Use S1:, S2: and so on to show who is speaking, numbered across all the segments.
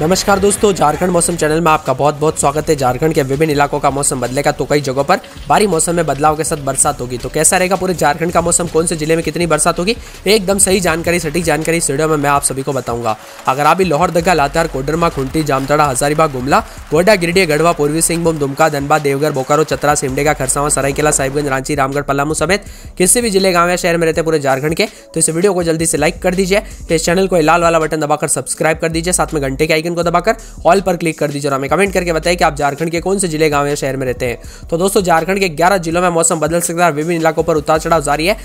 S1: नमस्कार दोस्तों झारखंड मौसम चैनल में आपका बहुत बहुत स्वागत है झारखंड के विभिन्न इलाकों का मौसम बदलेगा तो कई जगहों पर भारी मौसम में बदलाव के साथ बरसात होगी तो कैसा रहेगा पूरे झारखंड का मौसम कौन से जिले में कितनी बरसात होगी एकदम सही जानकारी सटीक जानकारी इस वीडियो में मैं आप सभी को बताऊंगा अगर आप भी दगा लातार कोडरमा खुंटी जामतड़ा हजारीबाग गुमला गोड्डा गिरडी गढ़वा पूर्वी सिंहभूम दुमका धनबाद देवघर बोकारो चतरा सिमडेगा खरसावा सरायकेला साहिबगंज रांची रामगढ़ पलामू समेत किसी भी जिले गांव या शहर में रहते पूरे झारखंड के तो इस वीडियो को जल्दी से लाइक कर दीजिए इस चैनल को लाल वाला बटन दबाकर सब्सक्राइब कर दीजिए साथ में घंटे के आइकन को दबाकर ऑल पर क्लिक कर दीजिए और हमें कमेंट करके बताइए कि आप झारखंड के कौन से जिले गांव या शहर में रहते हैं तो दोस्तों झारखंड के ग्यारह जिलों में मौसम बदल सकता है विभिन्न इलाकों पर उतार चढ़ाव जारी है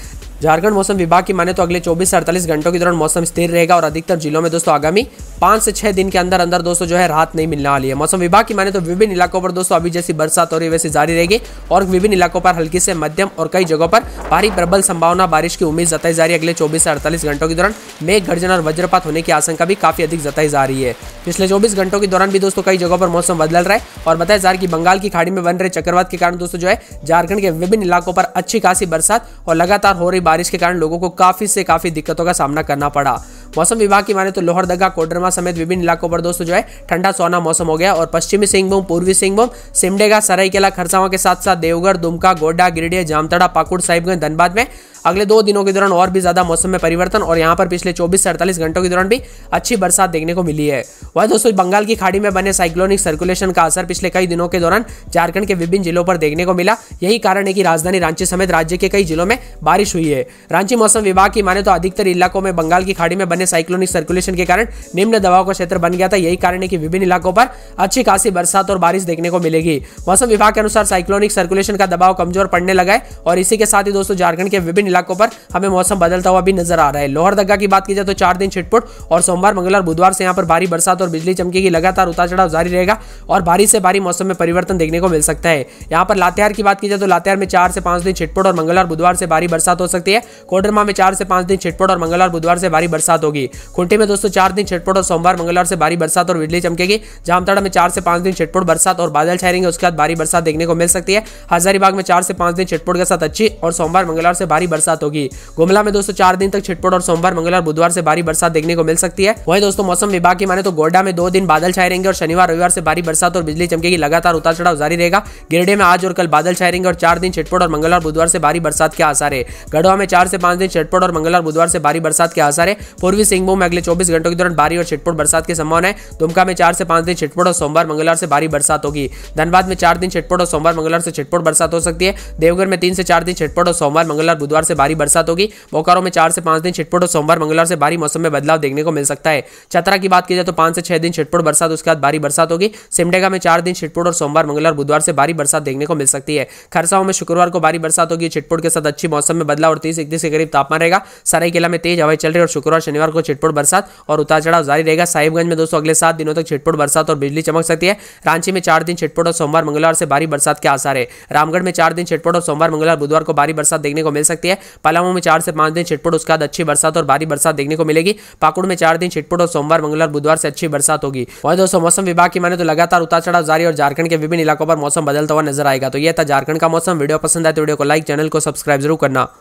S1: झारखंड मौसम विभाग की माने तो अगले 24 से 48 घंटों के दौरान मौसम स्थिर रहेगा और अधिकतर जिलों में दोस्तों आगामी पांच से छह दिन के अंदर अंदर दोस्तों जो है राहत नहीं मिलने वाली है मौसम विभाग की माने तो विभिन्न इलाकों पर दोस्तों अभी जैसी बरसात हो रही वैसे जारी रहेगी और विभिन्न इलाकों पर हल्की से मध्यम और कई जगहों पर भारी प्रबल संभावना बारिश की उम्मीद जताई जा रही है अगले चौबीस से अड़तालीस घंटों के दौरान मेघ गर्जन और वज्रपात होने की आशंका भी काफी अधिक जताई जा रही है पिछले चौबीस घंटों के दौरान भी दोस्तों कई जगहों पर मौसम बदल रहा है और बताया जा रहा है कि बंगाल की खाड़ी में बन रहे चक्रवात के कारण दोस्तों जो है झारखंड के विभिन्न इलाकों पर अच्छी खासी बरसात और लगातार हो रही बारिश के कारण लोगों को काफी से काफी दिक्कतों का सामना करना पड़ा मौसम विभाग की माने तो लोहरदगा कोडरमा समेत विभिन्न इलाकों पर दोस्तों जो है ठंडा सोना मौसम हो गया और पश्चिमी सिंहभूम पूर्वी सिंहभूम सिमडेगा सरायकेला खरसावा के साथ साथ देवघर दुमका गोड्डा गिरिडीह जामतड़ा पाकुड़ साहिबगंज धनबाद में अगले दो दिनों के दौरान और भी ज्यादा मौसम में परिवर्तन और यहाँ पर पिछले चौबीस से अड़तालीस घंटों के दौरान भी अच्छी बरसात देखने को मिली है वह दोस्तों बंगाल की खाड़ी में बने साइक्लोनिक सर्कुलेशन का असर पिछले कई दिनों के दौरान झारखंड के विभिन्न जिलों पर देखने को मिला यही कारण है कि राजधानी रांची समेत राज्य के कई जिलों में बारिश हुई है रांची मौसम विभाग की माने तो अधिकतर इलाकों में बंगाल की खाड़ी में बने साइक्लोनिक सर्कुलेशन के कारण निम्न दबाव का क्षेत्र बन गया था यही कारण है कि विभिन्न इलाकों पर अच्छी खासी बरसात और बारिश देखने को मिलेगी मौसम विभाग के अनुसार साइक्लोनिक सर्कुलेशन का दबाव कमजोर पड़ने लगा है और इसी के साथ ही दोस्तों झारखंड के विभिन्न इलाकों पर हमें मौसम बदलता हुआ भी नजर आ रहा है लोहरदगा की बात की जाए तो चार दिन छिटपुट और सोमवार मंगलवार बुधवार से यहाँ पर भारी बरसात और बिजली चमकी की लगातार उतार चढ़ाव जारी रहेगा और भारी से भारी मौसम में परिवर्तन देखने को मिल सकता है यहाँ पर लातेहार की बात की जाए तो लातेहार में चार से पांच दिन छिटपुट और मंगलवार बुधवार से भारी बरसात हो सकती है कोडरमा में चार से पांच दिन छिटपुट और मंगलवार बुधवार से भारी बरसात होगी खुंटी में दोस्तों चार दिन छिटपुट और सोमवार मंगलवार से भारी बरसात और बिजली चमकेगी जामताड़ा में चार से पांच दिन छिटपुट बरसात और बादल छाए रहेंगे उसके बाद भारी बरसात देखने को मिल सकती है हजारीबाग में चार से पांच दिन छिटपुट के साथ अच्छी और सोमवार मंगलवार से भारी बरसात होगी गुमला में दोस्तों चार दिन तक छिटपुट और सोमवार मंगलवार बुधवार से भारी बरसात देखने को मिल सकती है वही दोस्तों मौसम विभाग की माने तो गोड्डा में दो दिन बादल छाए रहेंगे और शनिवार रविवार से भारी बरसात और बिजली चमकेगी लगातार उतार चढ़ाव जारी रहेगा गिरडे में आज और कल बादल छाए रहेंगे और चार दिन छिटपुट और मंगलवार बुधवार से भारी बरसात के आसार है गढ़वा में चार से पांच दिन छिटपुट और मंगलवार बुधवार से भारी बरसात के आसार है पूर्वी सिंहभूम में अगले चौबीस घंटों के दौरान भारी और छिटपुट बरसात की संभावना है दुमका में चार से पांच दिन छिटपुट और सोमवार मंगलवार से भारी बरसात होगी धनबाद में चार दिन छिटपुट और सोमवार मंगलवार से छिटपुट बरसात हो सकती है देवघर में तीन से चार दिन छिटपुट और सोमवार मंगलवार बुधवार से भारी बरसात होगी बोकारो में चार से पांच दिन छिटपुट और सोमवार मंगलवार से भारी मौसम में बदलाव देखने को मिल सकता है चतरा की बात की जाए तो पांच से छह दिन छिटपुट बरसात उसके बाद भारी बरसात होगी सिमडेगा में चार दिन छिटपुट और सोमवार मंगलवार बुधवार से भारी बरसात देखने को मिल सकती है खरसाओं में शुक्रवार को भारी बरसात होगी छिटपुट के साथ अच्छी मौसम में बदलाव और तीस इकतीस के करीब तापमान रहेगा सरायकेला में तेज हवाई चल रही और शुक्रवार शनिवार को छिटपुट बरसात और उतार चढ़ाव जारी रहेगा साहिबगंज में दोस्तों अगले सात दिनों तक छिटपुट बरसात और बिजली चमक सकती है रांची में चार दिन छिटपुट और सोमवार मंगलवार से भारी बरसात के आसार है रामगढ़ में चार दिन छिटपुट और सोमवार मंगलवार बुधवार को भारी बरसात देखने को मिल सकती है पलामू में चार से पांच दिन छिटपुट उसके बाद अच्छी बरसात और भारी बरसात देखने को मिलेगी पाकुड़ में चार दिन छिटपुट और सोमवार मंगलवार बुधवार से अच्छी बरसात होगी वही दोस्तों मौसम विभाग की माने तो लगातार उतार चढ़ाव जारी और झारखंड के विभिन्न इलाकों पर मौसम बदलता हुआ नजर आएगा तो यह था झारखंड का मौसम वीडियो पसंद आए तो वीडियो को लाइक चैनल को सब्सक्राइब जरूर करना